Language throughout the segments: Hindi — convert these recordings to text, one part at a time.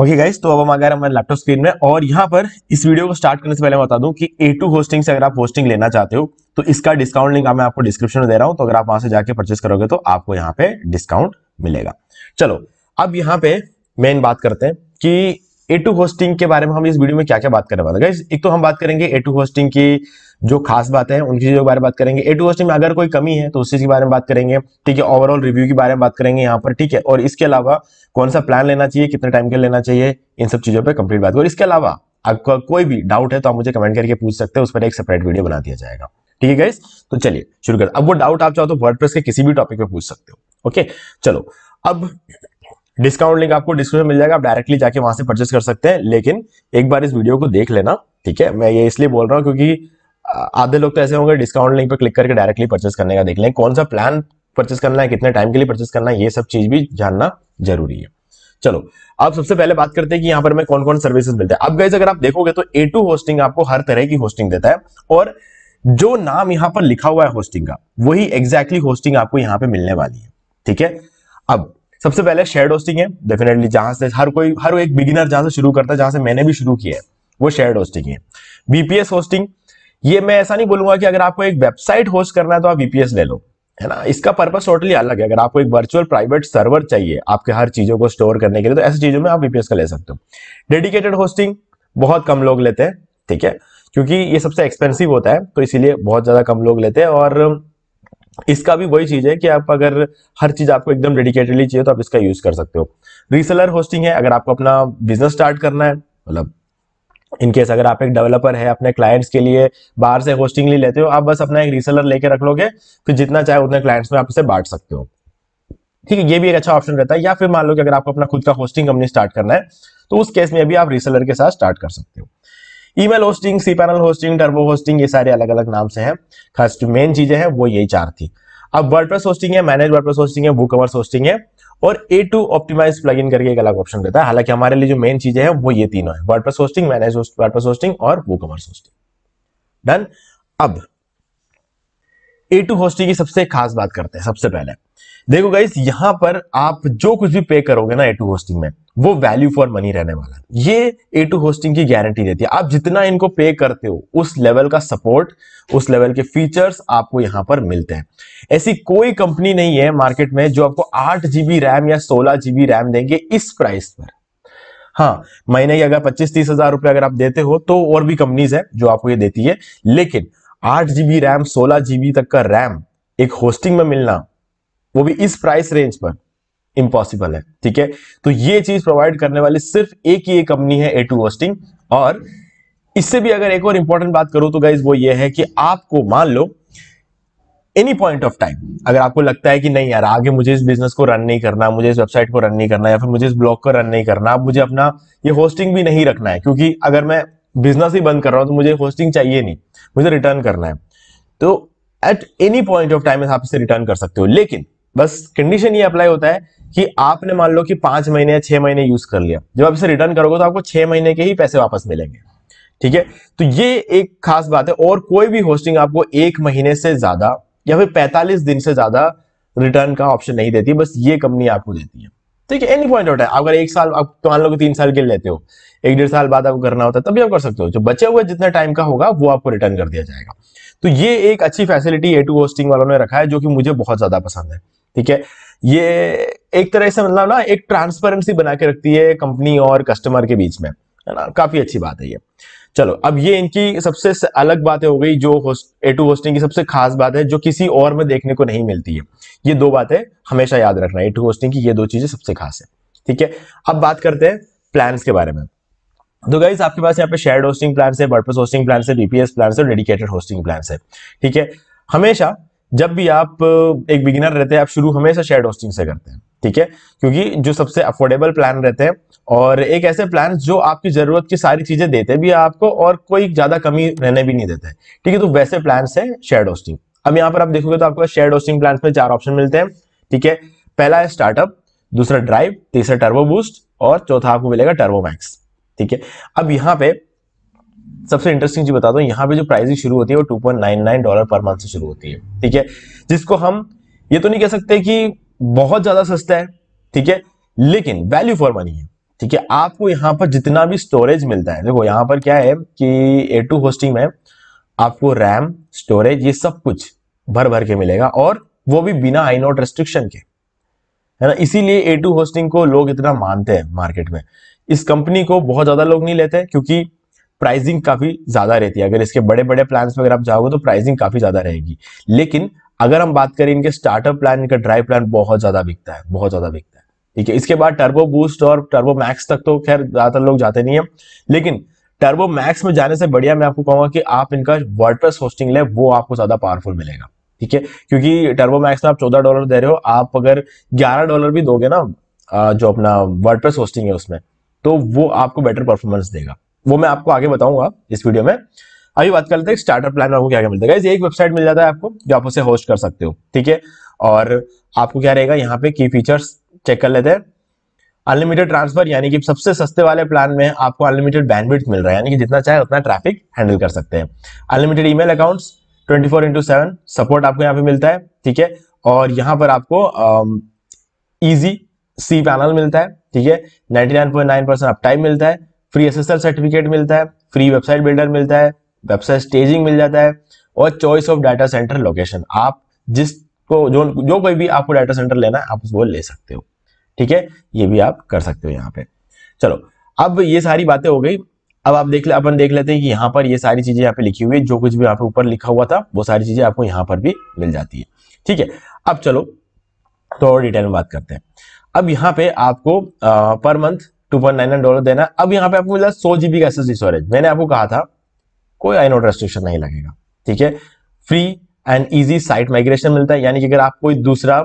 ओके गाइस तो अब हम गए हमारे लैपटॉप स्क्रीन में और यहाँ पर इस वीडियो को स्टार्ट करने से पहले मैं बता दूं कि ए टू होस्टिंग से अगर आप होस्टिंग लेना चाहते हो तो इसका डिस्काउंट लिंक मैं आपको डिस्क्रिप्शन में दे रहा हूं तो अगर आप वहां से जाके परचेस करोगे तो आपको यहाँ पे डिस्काउंट मिलेगा चलो अब यहाँ पे मेन बात करते हैं कि ए टू होस्टिंग के बारे में हम इस वीडियो में क्या क्या बात करने वाले गाइज एक तो हम बात करेंगे ए टू होस्टिंग की जो खास बातें हैं उनकी चीजों के बारे में बात करेंगे ए टू में अगर कोई कमी है तो उस चीज के बारे में बात करेंगे ठीक है ओवरऑल रिव्यू के बारे में बात करेंगे यहाँ पर ठीक है और इसके अलावा कौन सा प्लान लेना चाहिए कितने टाइम के लेना चाहिए इन सब चीजों पर कंप्लीट बात और इसके अलावा आपका कोई भी डाउट है तो आप मुझे कमेंट करके पूछ सकते हैं उस पर एक सेपरेट वीडियो बना दिया जाएगा ठीक है गाइस तो चलिए शुरू कर अब वो डाउट आप चाहो तो वर्डप्रेस के किसी भी टॉपिक पे पूछ सकते हो ओके चलो अब डिस्काउंट लिंक आपको डिस्क्रिप्शन मिल जाएगा आप डायरेक्टली जाके वहां से परचेस कर सकते हैं लेकिन एक बार इस वीडियो को देख लेना ठीक है मैं ये इसलिए बोल रहा हूँ क्योंकि आधे लोग तो ऐसे होंगे डिस्काउंट लिंक पर क्लिक करके डायरेक्टली परचेस करने का देख लें कौन सा प्लान परचेस करना है कितने टाइम के लिए परचेस करना है ये सब चीज भी जानना जरूरी है चलो अब सबसे पहले बात करते हैं कि यहाँ पर मैं कौन कौन सर्विसेज मिलते हैं अब गैस अगर आप देखोगे तो ए टू होस्टिंग आपको हर तरह की होस्टिंग देता है और जो नाम यहाँ पर लिखा हुआ है होस्टिंग का वही एग्जैक्टली होस्टिंग आपको यहाँ पे मिलने वाली है ठीक है अब सबसे पहले शेयर होस्टिंग है डेफिनेटली जहां से हर कोई हर एक बिगिनर जहां से शुरू करता है जहां से मैंने भी शुरू किया है वो शेयर होस्टिंग है बीपीएस होस्टिंग ये मैं ऐसा नहीं बोलूंगा कि अगर आपको एक वेबसाइट होस्ट करना है तो आप वीपीएस ले लो है ना इसका पर्पस टोटली अलग है अगर आपको एक वर्चुअल प्राइवेट सर्वर चाहिए आपके हर चीजों को स्टोर करने के लिए तो ऐसी चीजों में आप वीपीएस का ले सकते हो डेडिकेटेड होस्टिंग बहुत कम लोग लेते हैं ठीक है क्योंकि ये सबसे एक्सपेंसिव होता है तो इसीलिए बहुत ज्यादा कम लोग लेते हैं और इसका भी वही चीज है कि आप अगर हर चीज आपको एकदम डेडिकेटेडली चाहिए तो आप इसका यूज कर सकते हो रीसेलर होस्टिंग है अगर आपको अपना बिजनेस स्टार्ट करना है मतलब इनकेस अगर आप एक डेवलपर है अपने क्लाइंट्स के लिए बाहर से होस्टिंग ले लेते हो आप बस अपना एक रीसेलर लेके रख लोगे फिर जितना चाहे उतने क्लाइंट्स में आप इसे बांट सकते हो ठीक है ये भी एक अच्छा ऑप्शन रहता है या फिर मान लो कि अगर आपको अपना खुद का होस्टिंग कंपनी स्टार्ट करना है तो उस केस में भी आप रीसेलर के साथ स्टार्ट कर सकते हो email hosting cPanel hosting turbo hosting ये सारे अलग अलग नाम से हैं खास मेन चीजें हैं वो यही चार थी अब वर्डप्रेस होस्टिंग है मैनेज वर्डप्रेस होस्टिंग है बुकवर्स होस्टिंग है और ए टू ऑप्टिमाइज इन करके एक अलग ऑप्शन रहता है हालांकि हमारे लिए जो मेन चीजें हैं वो ये तीनों है WordPress hosting manage WordPress hosting और वो कमर्स होस्टिंग डन अब ए टू होस्टिंग की सबसे खास बात करते हैं सबसे पहले देखो गाइस यहां पर आप जो कुछ भी पे करोगे ना ए टू होस्टिंग में वो वैल्यू फॉर मनी रहने वाला है ये ए टू होस्टिंग की गारंटी देती है आप जितना इनको पे करते हो उस लेवल का सपोर्ट उस लेवल के फीचर्स आपको यहां पर मिलते हैं ऐसी कोई कंपनी नहीं है मार्केट में जो आपको आठ जीबी रैम या सोलह जीबी रैम देंगे इस प्राइस पर हाँ महीने की अगर पच्चीस तीस हजार रुपए अगर आप देते हो तो और भी कंपनीज है जो आपको ये देती है लेकिन आठ जीबी रैम सोलह जीबी तक का रैम एक होस्टिंग में मिलना वो भी इस प्राइस रेंज पर इम्पॉसिबल है ठीक है तो ये चीज प्रोवाइड करने वाली सिर्फ एक ही एक कंपनी है ए टू होस्टिंग और इससे भी अगर एक और इंपॉर्टेंट बात करूं तो गाइज वो ये है कि आपको मान लो एनी पॉइंट ऑफ टाइम अगर आपको लगता है कि नहीं यार आगे मुझे इस बिजनेस को रन नहीं करना मुझे इस वेबसाइट को रन नहीं करना या फिर मुझे इस ब्लॉग को रन नहीं करना मुझे अपना ये होस्टिंग भी नहीं रखना है क्योंकि अगर मैं बिजनेस ही बंद कर रहा हूँ तो मुझे होस्टिंग चाहिए नहीं मुझे रिटर्न करना है तो at any point of time आप इसे रिटर्न कर सकते हो लेकिन बस कंडीशन ये अप्लाई होता है कि आपने मान लो कि पांच महीने या छह महीने यूज कर लिया जब आप इसे रिटर्न करोगे तो आपको छह महीने के ही पैसे वापस मिलेंगे ठीक है तो ये एक खास बात है और कोई भी होस्टिंग आपको एक महीने से ज्यादा या फिर पैंतालीस दिन से ज्यादा रिटर्न का ऑप्शन नहीं देती बस ये कंपनी आपको देती है ठीक है एनी पॉइंट ऑफ टाइम अगर एक साल आप मान लो कि तीन साल के लेते हो एक डेढ़ साल बाद आपको करना होता है तभी आप कर सकते हो जो बचे हुए जितने टाइम का होगा वो आपको रिटर्न कर दिया जाएगा तो ये एक अच्छी फैसिलिटी ए टू होस्टिंग वालों ने रखा है जो कि मुझे बहुत ज्यादा पसंद है ठीक है ये एक तरह से मतलब ना एक ट्रांसपेरेंसी बना के रखती है कंपनी और कस्टमर के बीच में है ना काफी अच्छी बात है ये चलो अब ये इनकी सबसे अलग बातें हो गई जो होस्ट ए टू होस्टिंग की सबसे खास बात है जो किसी और में देखने को नहीं मिलती है ये दो बातें हमेशा याद रखना ए टू होस्टिंग की ये दो चीजें सबसे खास है ठीक है अब बात करते हैं प्लान्स के बारे में तो गाइज आपके पास यहाँ पे शेयर होस्टिंग प्लान है वर्डप्रेस होस्टिंग प्लान है बीपीएस प्लान है डेडिकेटेड होस्टिंग प्लान है ठीक है हमेशा जब भी आप uh, एक बिगिनर रहते हैं आप शुरू हमेशा शेयर होस्टिंग से करते हैं ठीक है क्योंकि जो सबसे अफोर्डेबल प्लान रहते हैं और एक ऐसे प्लान जो आपकी जरूरत की सारी चीजें देते भी है आपको और कोई ज्यादा कमी रहने भी नहीं देते ठीक है तो वैसे प्लान है शेयर होस्टिंग अब यहाँ पर आप देखोगे तो आपको शेयर होस्टिंग प्लान में चार ऑप्शन मिलते हैं ठीक है पहला है स्टार्टअप दूसरा ड्राइव तीसरा टर्बो बूस्ट और चौथा आपको मिलेगा टर्बो मैक्स ठीक है अब यहाँ पे सबसे इंटरेस्टिंग चीज बता दो यहाँ पे जो प्राइसिंग शुरू होती है वो टू डॉलर पर मंथ से शुरू होती है ठीक है जिसको हम ये तो नहीं कह सकते कि बहुत ज्यादा सस्ता है ठीक है लेकिन वैल्यू फॉर मनी है ठीक है आपको यहाँ पर जितना भी स्टोरेज मिलता है देखो यहाँ पर क्या है कि ए टू होस्टिंग में आपको रैम स्टोरेज ये सब कुछ भर भर के मिलेगा और वो भी बिना आई नोट रेस्ट्रिक्शन के है ना इसीलिए ए टू होस्टिंग को लोग इतना मानते हैं मार्केट में इस कंपनी को बहुत ज्यादा लोग नहीं लेते क्योंकि प्राइसिंग काफी ज्यादा रहती है अगर इसके बड़े बड़े प्लान में अगर आप जाओगे तो प्राइसिंग काफी ज्यादा रहेगी लेकिन अगर हम बात करें इनके स्टार्टअप प्लान इनका ड्राई प्लान बहुत ज्यादा बिकता है बहुत ज्यादा बिकता है ठीक है इसके बाद टर्बो बूस्ट और टर्बो मैक्स तक तो खैर ज्यादातर लोग जाते नहीं है लेकिन टर्बो मैक्स में जाने से बढ़िया मैं आपको कहूंगा कि आप इनका वर्ड होस्टिंग ले वो आपको ज्यादा पावरफुल मिलेगा ठीक है क्योंकि टर्बो मैक्स में आप चौदह डॉलर दे रहे हो आप अगर ग्यारह डॉलर भी दोगे ना जो अपना वर्ड होस्टिंग है उसमें तो वो आपको बेटर परफॉर्मेंस देगा वो मैं आपको आगे बताऊंगा इस वीडियो में अभी बात कर लेते हैं स्टार्टअप प्लान आपको क्या क्या मिलता है एक वेबसाइट मिल जाता है आपको जो आप उसे होस्ट कर सकते हो ठीक है और आपको क्या रहेगा यहाँ पे की फीचर्स चेक कर लेते हैं अनलिमिटेड ट्रांसफर यानी कि सबसे सस्ते वाले प्लान में आपको अनलिमिटेड बैंडविड्थ मिल रहा है यानी कि जितना चाहे उतना ट्रैफिक हैंडल कर सकते हैं unlimited email accounts 24 four into support आपको यहाँ पे मिलता है ठीक है और यहाँ पर आपको इजी um, सी पैनल मिलता है ठीक है 99.9 परसेंट अपटाइम मिलता है फ्री एसएसएल सर्टिफिकेट मिलता है फ्री वेबसाइट बिल्डर मिलता है वेबसाइट स्टेजिंग मिल जाता है और choice of data center location आप जिसको जो जो कोई भी आपको डाटा सेंटर लेना है आप उसको ले सकते हो ठीक है ये भी आप कर सकते हो यहाँ पे चलो अब ये सारी बातें हो गई अब आप देख ले अपन देख लेते हैं कि यहाँ पर ये सारी चीजें यहाँ पे लिखी हुई है जो कुछ भी यहाँ पे ऊपर लिखा हुआ था वो सारी चीजें आपको यहाँ पर भी मिल जाती है ठीक है अब चलो थोड़ा डिटेल में बात करते हैं अब यहाँ पे आपको आ, per month two point nine nine dollar देना अब यहाँ पे आपको मिला सौ जीबी का एस स्टोरेज मैंने आपको कहा था कोई आई नोट रेस्ट्रिक्शन नहीं लगेगा ठीक है free and easy site migration मिलता है यानी कि अगर आप कोई दूसरा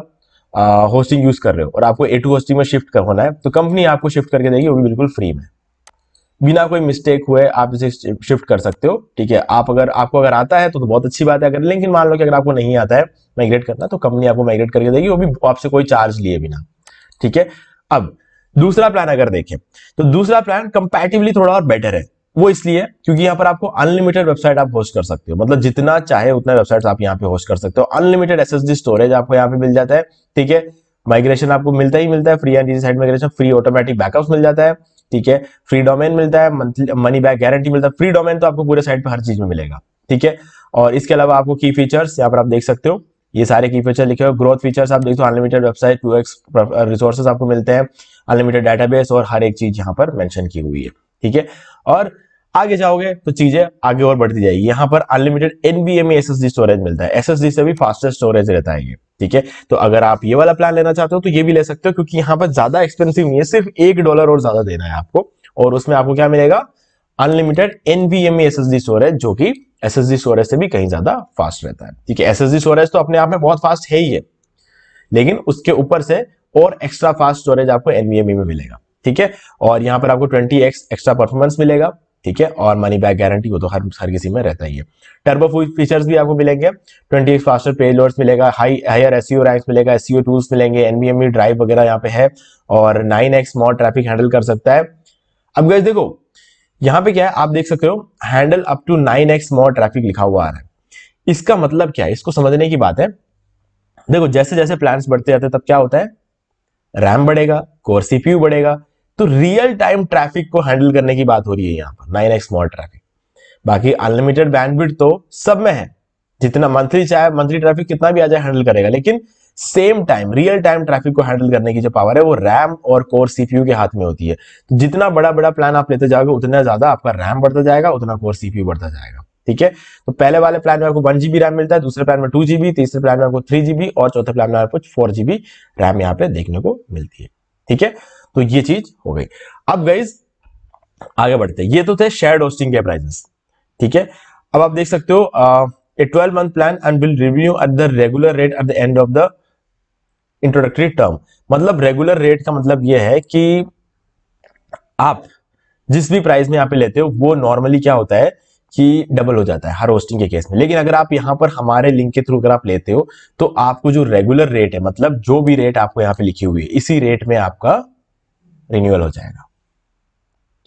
होस्टिंग यूज कर रहे हो और आपको ए टू होस्टिंग में शिफ्ट कर होना है तो कंपनी आपको शिफ्ट करके देगी वो भी बिल्कुल फ्री में बिना कोई मिस्टेक हुए आप इसे शिफ्ट कर सकते हो ठीक है आप अगर आपको अगर आता है तो, तो बहुत अच्छी बात है अगर लेकिन मान लो कि अगर आपको नहीं आता है माइग्रेट करना तो कंपनी आपको माइग्रेट करके देगी वो भी आपसे कोई चार्ज लिए बिना ठीक है अब दूसरा प्लान अगर देखें तो दूसरा प्लान कंपेटिवली थोड़ा और बेटर है वो इसलिए क्योंकि यहाँ पर आपको अनलिमिटेड वेबसाइट आप होस्ट कर सकते हो मतलब जितना चाहे उतना वेबसाइट आप यहाँ पे होस्ट कर सकते हो अनलिमिटेड एसएसडी स्टोरेज आपको यहाँ पे मिल जाता है ठीक है माइग्रेशन आपको मिलता ही मिलता है free and site migration free automatic backup मिल जाता है ठीक है फ्री डोमेन मिलता है मनी बैक गारंटी मिलता है फ्री डोमेन तो आपको पूरे साइट पर हर चीज में मिलेगा ठीक है और इसके अलावा आपको की फीचर्स यहाँ पर आप देख सकते हो ये सारे की फीचर लिखे हुए ग्रोथ फीचर्स आप देखते हो unlimited website two x resources आपको मिलते हैं अनलिमिटेड डाटाबेस और हर एक चीज यहाँ पर मैंशन की हुई है ठीक है और आगे जाओगे तो चीजें आगे और बढ़ती जाएगी यहाँ पर अनलिमिटेड एनबीएमई एस स्टोरेज मिलता है एस से भी फास्टेस्ट स्टोरेज रहता है ये ठीक है तो अगर आप ये वाला प्लान लेना चाहते हो तो ये भी ले सकते हो क्योंकि यहाँ पर ज्यादा एक्सपेंसिव नहीं है सिर्फ एक डॉलर और ज्यादा देना है आपको और उसमें आपको क्या मिलेगा अनलिमिटेड एनवीएमई एसएसडी स्टोरेज जो कि एसएसडी स्टोरेज से भी कहीं ज्यादा फास्ट रहता है ठीक है एसएसडी स्टोरेज तो अपने आप में बहुत फास्ट है ही है लेकिन उसके ऊपर से और एक्स्ट्रा फास्ट स्टोरेज आपको एनवीएमई में मिलेगा ठीक है और यहाँ पर आपको ट्वेंटी एक्स एक्स्ट्रा परफॉर्मेंस मिलेगा ठीक है और मनी बैक गारंटी वो तो हर हर किसी में रहता ही है टर्बो फीचर्स भी आपको मिलेंगे 20x फास्टर पेज लोड्स मिलेगा हाई हायर एस रैंक्स मिलेगा एस टूल्स e मिलेंगे एनवीएमई ड्राइव वगैरह यहाँ पे है और 9x मॉड ट्रैफिक हैंडल कर सकता है अब गैस देखो यहां पे क्या है आप देख सकते हो handle up to nine x more traffic लिखा हुआ आ रहा है इसका मतलब क्या है इसको समझने की बात है देखो जैसे जैसे प्लान बढ़ते जाते हैं तब क्या होता है रैम बढ़ेगा कोर सीपीयू बढ़ेगा तो रियल टाइम ट्रैफिक को हैंडल करने की बात हो रही है यहाँ पर नाइन एक्स मोर ट्रैफिक बाकी अनलिमिटेड बैंडविड तो सब में है जितना मंथली चाहे मंथली ट्रैफिक कितना भी आ जाए हैंडल करेगा लेकिन same time real time traffic को हैंडल करने की जो पावर है वो रैम और कोर सीपीयू के हाथ में होती है तो जितना बड़ा बड़ा प्लान आप लेते जाओगे उतना ज्यादा आपका रैम बढ़ता जाएगा उतना कोर सीपीयू बढ़ता जाएगा ठीक है तो पहले वाले प्लान में आपको वन जीबी रैम मिलता है दूसरे प्लान में टू जीबी तीसरे प्लान में आपको थ्री जीबी और चौथे प्लान में आपको फोर जीबी रैम यहाँ पे देखने को मिलती है ठीक है तो ये चीज हो गई अब गाइज आगे बढ़ते ये तो थे शेयर होस्टिंग के प्राइजेस ठीक है अब आप देख सकते हो a twelve month plan and will review at the regular rate at the end of the introductory term मतलब रेगुलर रेट का मतलब यह है कि आप जिस भी प्राइस में यहाँ पे लेते हो वो नॉर्मली क्या होता है कि डबल हो जाता है हर होस्टिंग के केस में लेकिन अगर आप यहाँ पर हमारे लिंक के थ्रू अगर आप लेते हो तो आपको जो रेगुलर रेट है मतलब जो भी रेट आपको यहाँ पे लिखी हुई है इसी रेट में आपका रिन्यूअल हो जाएगा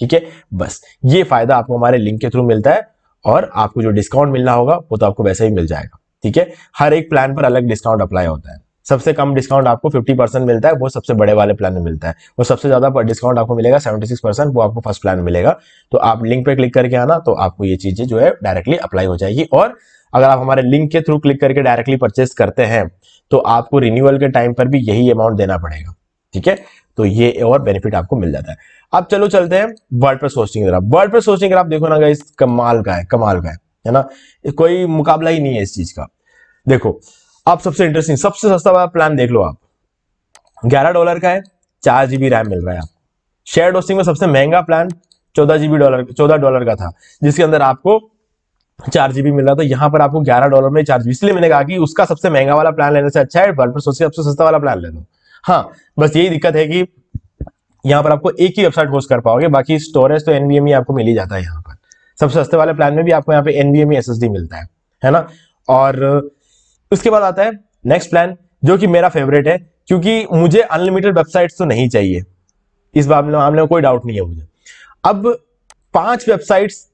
ठीक है बस ये फायदा आपको हमारे लिंक के थ्रू मिलता है और आपको जो डिस्काउंट मिलना होगा वो तो आपको वैसे ही मिल जाएगा ठीक है हर एक प्लान पर अलग डिस्काउंट अप्लाई होता है सबसे कम डिस्काउंट आपको 50 परसेंट मिलता है वो सबसे बड़े वाले प्लान में मिलता है और सबसे ज्यादा डिस्काउंट आपको मिलेगा 76 परसेंट वो आपको फर्स्ट प्लान मिलेगा तो आप लिंक पे क्लिक करके आना तो आपको ये चीजें जो है डायरेक्टली अप्लाई हो जाएगी और अगर आप हमारे लिंक के थ्रू क्लिक करके डायरेक्टली परचेस करते हैं तो आपको रिन्यूअल के टाइम पर भी यही अमाउंट देना पड़ेगा ठीक है तो ये और बेनिफिट आपको मिल जाता है अब चलो चलते हैं वर्ड पर सोचिंग वर्ल्ड वर्ड पर सोचिंग आप देखो ना इस कमाल का है कमाल का है ना कोई मुकाबला ही नहीं है इस चीज का देखो अब सबसे इंटरेस्टिंग सबसे सस्ता वाला प्लान देख लो आप ग्यारह डॉलर का है चार जीबी रैम मिल रहा है आपको शेयर डोस्टिंग में सबसे महंगा प्लान चौदह जीबी डॉलर चौदह डॉलर का था जिसके अंदर आपको चार जीबी मिल रहा था यहाँ पर आपको ग्यारह डॉलर में चार जीबी इसलिए मैंने कहा कि उसका सबसे महंगा वाला प्लान लेने से अच्छा है वन पर सोचिए सबसे सस्ता वाला प्लान ले दो हाँ बस यही दिक्कत है कि यहाँ पर आपको एक ही वेबसाइट होस्ट कर पाओगे बाकी स्टोरेज तो एनवीएम e आपको मिल ही जाता है यहाँ पर सबसे सस्ते वाले प्लान में भी आपको यहाँ पे एनवीएम एस e मिलता है है ना और उसके बाद आता है नेक्स्ट प्लान जो कि मेरा फेवरेट है क्योंकि मुझे अनलिमिटेड वेबसाइट्स तो नहीं चाहिए इस मामले मामले में कोई डाउट नहीं है मुझे अब पांच वेबसाइट्स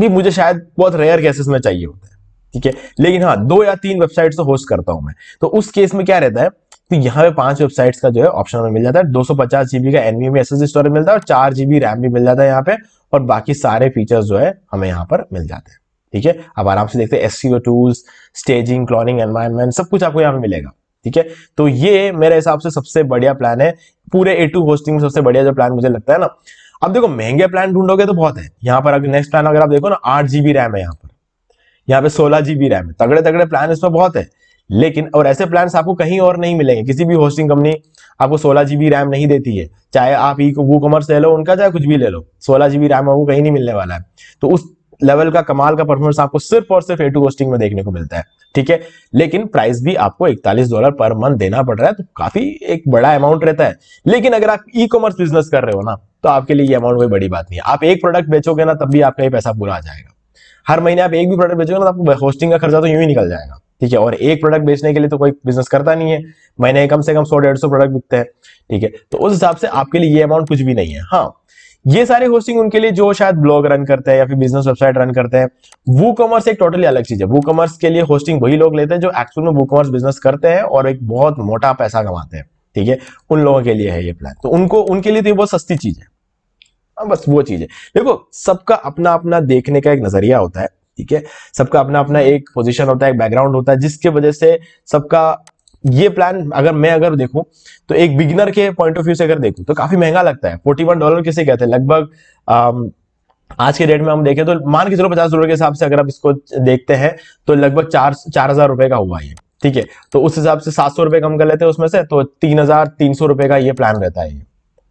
भी मुझे शायद बहुत रेयर केसेस में चाहिए होते हैं ठीक है लेकिन हाँ दो या तीन वेबसाइट तो होस्ट करता हूं मैं तो उस केस में क्या रहता है तो यहाँ पे पांच वेबसाइट्स का जो है ऑप्शन में मिल जाता है पचास जीबी का एनवीएम एस स्टोरेज मिलता है और चार जीबी रैम भी मिल जाता है यहाँ पे और बाकी सारे फीचर्स जो है हमें यहाँ पर मिल जाते हैं ठीक है अब आराम से देखते हैं S tools staging cloning environment सब कुछ आपको यहाँ पे मिलेगा ठीक है तो ये मेरे हिसाब से सबसे बढ़िया प्लान है पूरे ए टू होस्टिंग में सबसे बढ़िया जो प्लान मुझे लगता है ना अब देखो महंगे प्लान ढूंढोगे तो बहुत है यहाँ पर अगर नेक्स्ट प्लान अगर आप देखो ना आठ जीबी रैम है यहाँ पर यहाँ पे सोलह जीबी रैम है तगड़े तगड़े प्लान इसमें बहुत है लेकिन और ऐसे प्लान्स आपको कहीं और नहीं मिलेंगे किसी भी होस्टिंग कंपनी आपको सोलह जीबी रैम नहीं देती है चाहे आप ई वो कॉमर्स ले लो उनका चाहे कुछ भी ले लो सोलह जीबी रैम आपको कहीं नहीं मिलने वाला है तो उस लेवल का कमाल का परफॉर्मेंस आपको सिर्फ और सिर्फ ए टू होस्टिंग में देखने को मिलता है ठीक है लेकिन प्राइस भी आपको इकतालीस डॉलर पर मंथ देना पड़ रहा है तो काफी एक बड़ा अमाउंट रहता है लेकिन अगर आप ई कॉमर्स बिजनेस कर रहे हो ना तो आपके लिए ये अमाउंट कोई बड़ी बात नहीं है आप एक प्रोडक्ट बेचोगे ना तब भी आपका ये पैसा पूरा आ जाएगा हर महीने आप एक भी प्रोडक्ट बेचोगे ना तो आपको होस्टिंग का खर्चा तो यूं ही निकल जाएगा ठीक है और एक प्रोडक्ट बेचने के लिए तो कोई बिजनेस करता नहीं है महीने कम से कम सौ डेढ़ सौ प्रोडक्ट बिकते हैं ठीक है तो उस हिसाब से आपके लिए ये अमाउंट कुछ भी नहीं है हाँ ये सारे होस्टिंग उनके लिए जो शायद ब्लॉग रन करते हैं या फिर बिजनेस वेबसाइट रन करते हैं वो कॉमर्स एक टोटली अलग चीज है वो कॉमर्स के लिए होस्टिंग वही लोग लेते हैं जो एक्चुअल में वो कॉमर्स बिजनेस करते हैं और एक बहुत मोटा पैसा कमाते हैं ठीक है उन लोगों के लिए है ये प्लान तो उनको उनके लिए तो ये बहुत सस्ती चीज है हाँ, बस वो चीज है देखो सबका अपना अपना देखने का एक नजरिया होता है ठीक है सबका अपना अपना एक पोजिशन होता है एक बैकग्राउंड होता है जिसके वजह से सबका ये प्लान अगर मैं अगर देखूं तो एक बिगिनर के पॉइंट ऑफ व्यू से अगर देखूं तो काफी महंगा लगता है फोर्टी वन डॉलर किसे कहते हैं लगभग आज के डेट में हम देखें तो मान के चलो पचास डॉलर के हिसाब से अगर आप इसको देखते हैं तो लगभग चार चार हजार रुपए का हुआ ये ठीक है तो उस हिसाब से सात सौ रुपए कम कर लेते हैं उसमें से तो तीन हजार तीन सौ रुपए का ये प्लान रहता है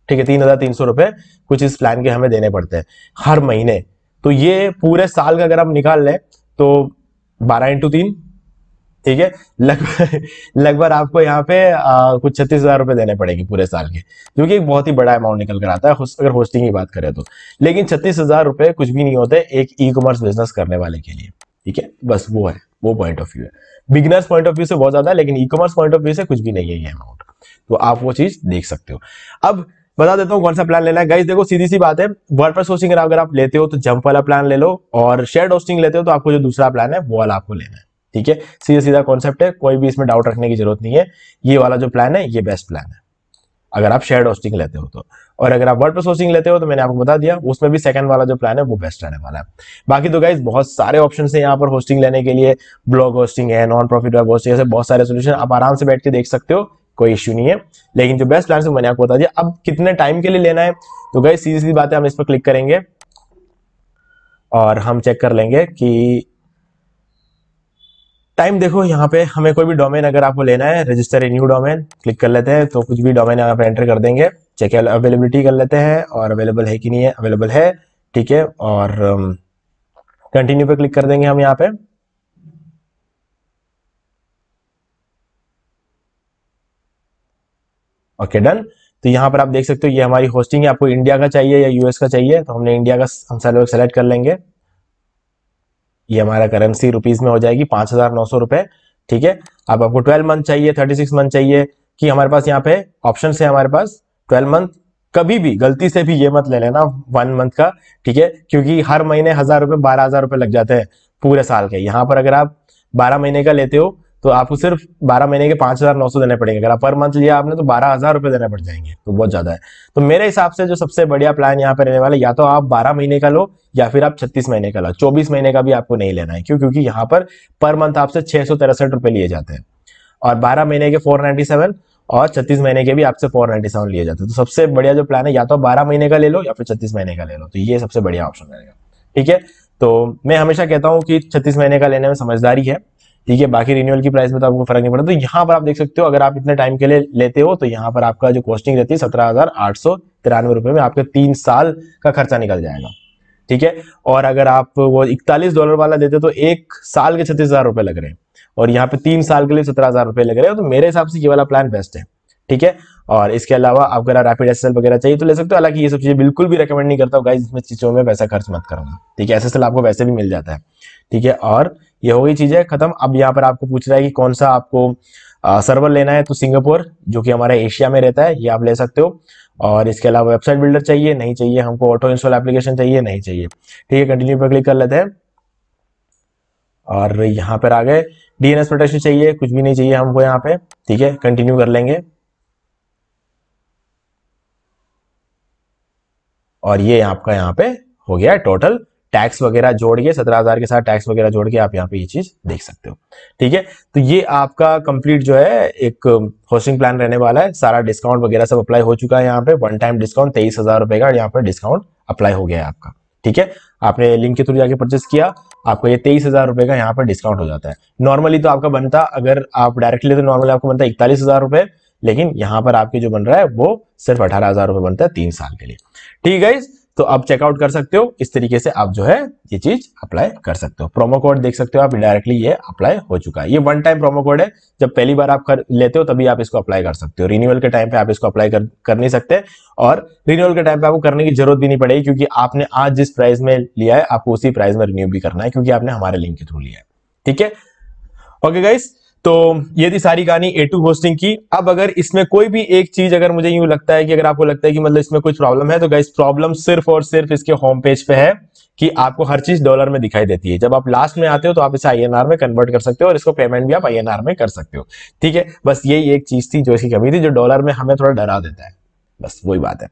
ठीक है तीन हजार तीन सौ रुपए कुछ इस प्लान के हमें देने पड़ते हैं हर महीने तो ये पूरे साल का अगर आप निकाल लें तो बारह इंटू तीन ठीक है लगभग लगभग आपको यहाँ पे आ, कुछ छत्तीस हजार रुपए देने पड़ेंगे पूरे साल के क्योंकि एक बहुत ही बड़ा अमाउंट निकल कर आता है अगर होस्टिंग की बात करें तो लेकिन छत्तीस हजार रुपए कुछ भी नहीं होते एक ई कॉमर्स बिजनेस करने वाले के लिए ठीक है बस वो है वो पॉइंट ऑफ व्यू है बिगनर्स पॉइंट ऑफ व्यू से बहुत ज्यादा है लेकिन e commerce point of view से कुछ भी नहीं है ये अमाउंट तो आप वो चीज देख सकते हो अब बता देता हूँ कौन सा प्लान लेना है गाइस देखो सीधी सी बात है वर्ड पर होस्टिंग अगर आप लेते हो तो जंप वाला प्लान ले लो और शेयर होस्टिंग लेते हो तो आपको जो दूसरा प्लान है वो वाला आपको लेना है ठीक है सीधा सीधा कॉन्सेप्ट है कोई भी इसमें डाउट रखने की जरूरत नहीं है ये वाला जो प्लान है ये बेस्ट प्लान है अगर आप शेयर होस्टिंग लेते हो तो और अगर आप वर्ड होस्टिंग लेते हो तो मैंने आपको बता दिया उसमें भी सेकंड वाला जो प्लान है वो बेस्ट रहने वाला है बाकी तो गाइज बहुत सारे ऑप्शन है यहाँ पर होस्टिंग लेने के लिए ब्लॉग होस्टिंग है नॉन प्रॉफिट वेब होस्टिंग ऐसे बहुत सारे सोल्यूशन आप आराम से बैठ के देख सकते हो कोई इश्यू नहीं है लेकिन जो बेस्ट प्लान है मैंने आपको बता दिया अब कितने टाइम के लिए लेना है तो गाइज सीधी सीधी बात है हम इस पर क्लिक करेंगे और हम चेक कर लेंगे कि टाइम देखो यहाँ पे हमें कोई भी डोमेन अगर आपको लेना है register a new domain click कर लेते हैं तो कुछ भी डोमेन यहाँ पे एंटर कर देंगे चेक अवेलेबिलिटी कर लेते हैं और अवेलेबल है कि नहीं है अवेलेबल है ठीक है और कंटिन्यू um, पे क्लिक कर देंगे हम यहाँ पे ओके डन तो यहाँ पर आप देख सकते हो ये हमारी होस्टिंग है आपको इंडिया का चाहिए या यूएस का चाहिए तो हमने इंडिया का हम सारे लोग सेलेक्ट कर लेंगे ये हमारा करेंसी रुपीज में हो जाएगी पांच हजार नौ सौ रुपए ठीक है अब आपको ट्वेल्व मंथ चाहिए थर्टी सिक्स मंथ चाहिए कि हमारे पास यहाँ पे ऑप्शन है हमारे पास ट्वेल्व मंथ कभी भी गलती से भी ये मत ले लेना वन मंथ का ठीक है क्योंकि हर महीने हजार रुपए बारह हजार रुपए लग जाते हैं पूरे साल के यहाँ पर अगर आप बारह महीने का लेते हो तो आपको सिर्फ बारह महीने के पांच हजार नौ सौ देने पड़ेंगे अगर आप पर मंथ लिया आपने तो बारह हजार रुपए देने पड़ जाएंगे तो बहुत ज्यादा है तो मेरे हिसाब से जो सबसे बढ़िया प्लान यहाँ पे रहने वाला या तो आप बारह महीने का लो या फिर आप छत्तीस महीने का लो चौबीस महीने का भी आपको नहीं लेना है क्यों क्योंकि यहाँ पर पर मंथ आपसे छह सौ तिरसठ लिए जाते हैं और बारह महीने के फोर नाइन्टी सेवन और छत्तीस महीने के भी आपसे फोर नाइन्टी सेवन लिए जाते हैं तो सबसे बढ़िया जो प्लान है या तो बारह महीने का ले लो या फिर छत्तीस महीने का ले लो तो ये सबसे बढ़िया ऑप्शन रहेगा ठीक है तो मैं हमेशा कहता हूँ कि छत्तीस महीने का लेने में समझदारी है ठीक है बाकी रिन्यूअल की प्राइस में तो आपको फर्क नहीं पड़ता तो यहाँ पर आप देख सकते हो अगर आप इतने टाइम के लिए लेते हो तो यहाँ पर आपका जो कॉस्टिंग रहती है सत्रह हजार आठ सौ तिरानवे रुपए में आपके तीन साल का खर्चा निकल जाएगा ठीक है और अगर आप वो इकतालीस डॉलर वाला देते तो एक साल के छत्तीस हजार रुपए लग रहे हैं और यहाँ पे तीन साल के लिए सत्रह हजार रुपए लग रहे हैं तो मेरे हिसाब से ये वाला प्लान बेस्ट है ठीक है और इसके अलावा आपको रैपिड एस वगैरह चाहिए तो ले सकते हो हालांकि ये सब चीजें बिल्कुल भी रेकमेंड नहीं करता हूँ इसमें चीजों में पैसा खर्च मत करूंगा ठीक है एस आपको वैसे भी मिल जाता है ठीक है और ये हो गई चीजें खत्म अब यहाँ पर आपको पूछ रहा है कि कौन सा आपको आ, सर्वर लेना है तो सिंगापुर जो कि हमारे एशिया में रहता है ये आप ले सकते हो और इसके अलावा वेबसाइट बिल्डर चाहिए नहीं चाहिए हमको ऑटो इंस्टॉल एप्लीकेशन चाहिए नहीं चाहिए ठीक है कंटिन्यू पर क्लिक कर लेते हैं और यहाँ पर आ गए डीएनएस प्रोटेक्शन चाहिए कुछ भी नहीं चाहिए हमको यहाँ पे ठीक है कंटिन्यू कर लेंगे और ये आपका यहाँ पे हो गया टोटल टैक्स वगैरह जोड़ के सत्रह हजार के साथ टैक्स वगैरह जोड़ के आप यहाँ पे ये चीज देख सकते हो ठीक है तो ये आपका कंप्लीट जो है एक होस्टिंग um, प्लान रहने वाला है सारा डिस्काउंट वगैरह सब अप्लाई हो चुका है यहाँ पे वन टाइम डिस्काउंट तेईस हजार रुपए का यहाँ पे डिस्काउंट अप्लाई हो गया है आपका ठीक है आपने लिंक के थ्रू जाके परचेस किया आपको ये तेईस हजार रुपए का यहाँ पर डिस्काउंट हो जाता है नॉर्मली तो आपका बनता अगर आप डायरेक्टली तो नॉर्मली आपको बनता है इकतालीस हजार रुपए लेकिन यहाँ पर आपके जो बन रहा है वो सिर्फ अठारह हजार रुपए बनता है तीन साल के लिए ठीक है तो आप चेकआउट कर सकते हो इस तरीके से आप जो है ये चीज अप्लाई कर सकते हो प्रोमो कोड देख सकते हो आप डायरेक्टली ये अप्लाई हो चुका है ये वन टाइम प्रोमो कोड है जब पहली बार आप कर लेते हो तभी आप इसको अप्लाई कर सकते हो रिन्यूअल के टाइम पे आप इसको अप्लाई कर, कर नहीं सकते और रिन्यूअल के टाइम पे आपको करने की जरूरत भी नहीं पड़ेगी क्योंकि आपने आज जिस प्राइस में लिया है आपको उसी प्राइस में रिन्यू भी करना है क्योंकि आपने हमारे लिंक के थ्रू लिया है ठीक है ओके गाइस तो ये थी सारी कहानी ए टू होस्टिंग की अब अगर इसमें कोई भी एक चीज अगर मुझे यूं लगता है कि अगर आपको लगता है कि मतलब इसमें कुछ प्रॉब्लम है तो गाइस प्रॉब्लम सिर्फ और सिर्फ इसके होम पेज पे है कि आपको हर चीज डॉलर में दिखाई देती है जब आप लास्ट में आते हो तो आप इसे आईएनआर में कन्वर्ट कर सकते हो और इसको पेमेंट भी आप आर में कर सकते हो ठीक है बस यही एक चीज थी जो इसकी कमी थी जो डॉलर में हमें थोड़ा डरा देता है बस वही बात है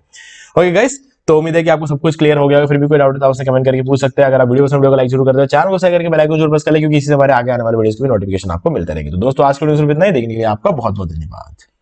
ओके गाइस तो उम्मीद है कि आपको सब कुछ क्लियर हो गया फिर भी कोई डाउट होता है तो उससे कमेंट करके पूछ सकते हैं अगर आप वीडियो पसंद को लाइक जरूर करते हैं चैनल को शेयर करके बेल जरूर प्रेस करें क्योंकि इसी से हमारे आगे आने वाले वीडियो की नोटिफिकेशन आपको मिलते रहेगी तो दोस्तों आज के वीडियो में इतना ही देखने के लिए आपका बहुत बहुत धन्यवाद